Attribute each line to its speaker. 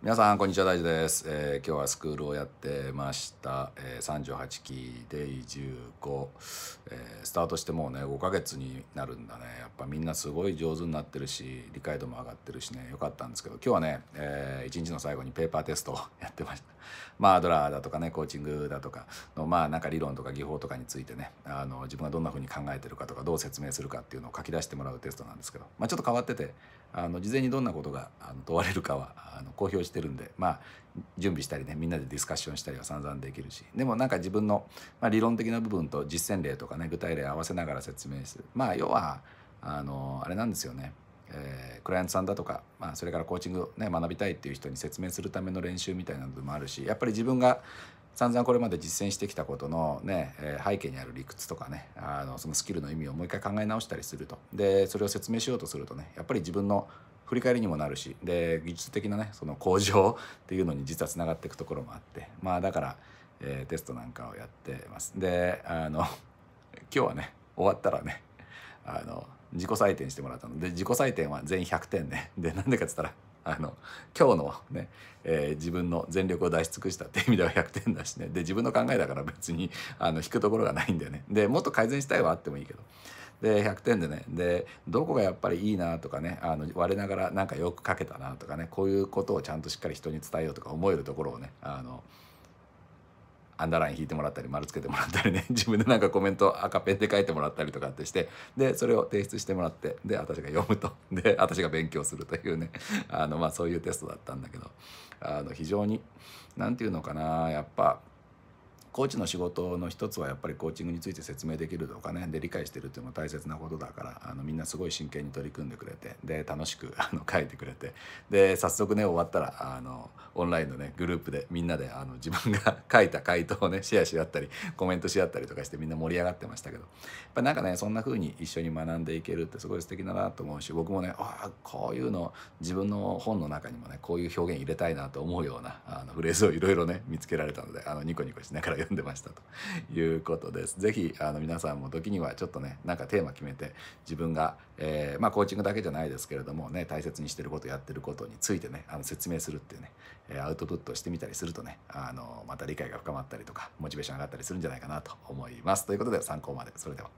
Speaker 1: 皆さんこんにちは大地です、えー、今日はスクールをやってました、えー、38期デイ15、えー、スタートしてもうね5ヶ月になるんだねやっぱみんなすごい上手になってるし理解度も上がってるしねよかったんですけど今日はね、えー、1日の最後にペーパーテストを やってましたまあドラーだとかねコーチングだとかのまあなんか理論とか技法とかについてねあの自分がどんな風に考えてるかとかどう説明するかっていうのを書き出してもらうテストなんですけどまあちょっと変わっててあの事前にどんなことが問われるかはあの公表してるんで、まあ、準備したりねみんなでディスカッションしたりは散々できるしでもなんか自分の、まあ、理論的な部分と実践例とかね具体例合わせながら説明するまあ要はあのあれなんですよね、えー、クライアントさんだとか、まあ、それからコーチング、ね、学びたいっていう人に説明するための練習みたいなのもあるしやっぱり自分が散々これまで実践してきたことのね、え背景にある理屈とかねあのそのスキルの意味をもう一回考え直したりするとでそれを説明しようとするとねやっぱり自分の振り返りにもなるしで技術的なねその向上っていうのに実はつながっていくところもあってまあだから、えー、テストなんかをやってます。であの 今日はね終わったらねあの自己採点してもらったので自己採点は全員100点ねでなんでかっつったらあの今日のね、えー、自分の全力を出し尽くしたっていう意味では100点だしねで自分の考えだから別にあの引くところがないんだよねでもっと改善したいはあってもいいけどで100点でねでどこがやっぱりいいなとかねあの我ながらなんかよく書けたなとかねこういうことをちゃんとしっかり人に伝えようとか思えるところをねあのアンダーライン引いてもらったり丸つけてもらったりね 自分でなんかコメント赤ペンで書いてもらったりとかってしてでそれを提出してもらってで私が読むとで私が勉強するというねあのまあそういうテストだったんだけどあの非常に何て言うのかなやっぱコーチの仕事の一つはやっぱりコーチングについて説明できるとかねで理解してるっていうのも大切なことだからあのみんなすごい真剣に取り組んでくれてで楽しくあの書いてくれてで早速ね終わったらあのオンラインのねグループでみんなであの自分が書いた回答をねシェアし合ったりコメントし合ったりとかしてみんな盛り上がってましたけどやっぱなんかねそんな風に一緒に学んでいけるってすごい素敵だなと思うし僕もねああこういうの自分の本の中にもねこういう表現入れたいなと思うようなあのフレーズをいろいろね見つけられたのであのニコニコしながらんでましたということです。ぜひあの皆さんも時にはちょっとねなんかテーマ決めて自分が、えー、まあ、コーチングだけじゃないですけれどもね大切にしてることやってることについてねあの説明するっていうねアウトプットしてみたりするとねあのまた理解が深まったりとかモチベーション上がったりするんじゃないかなと思います。ということで参考までそれでは。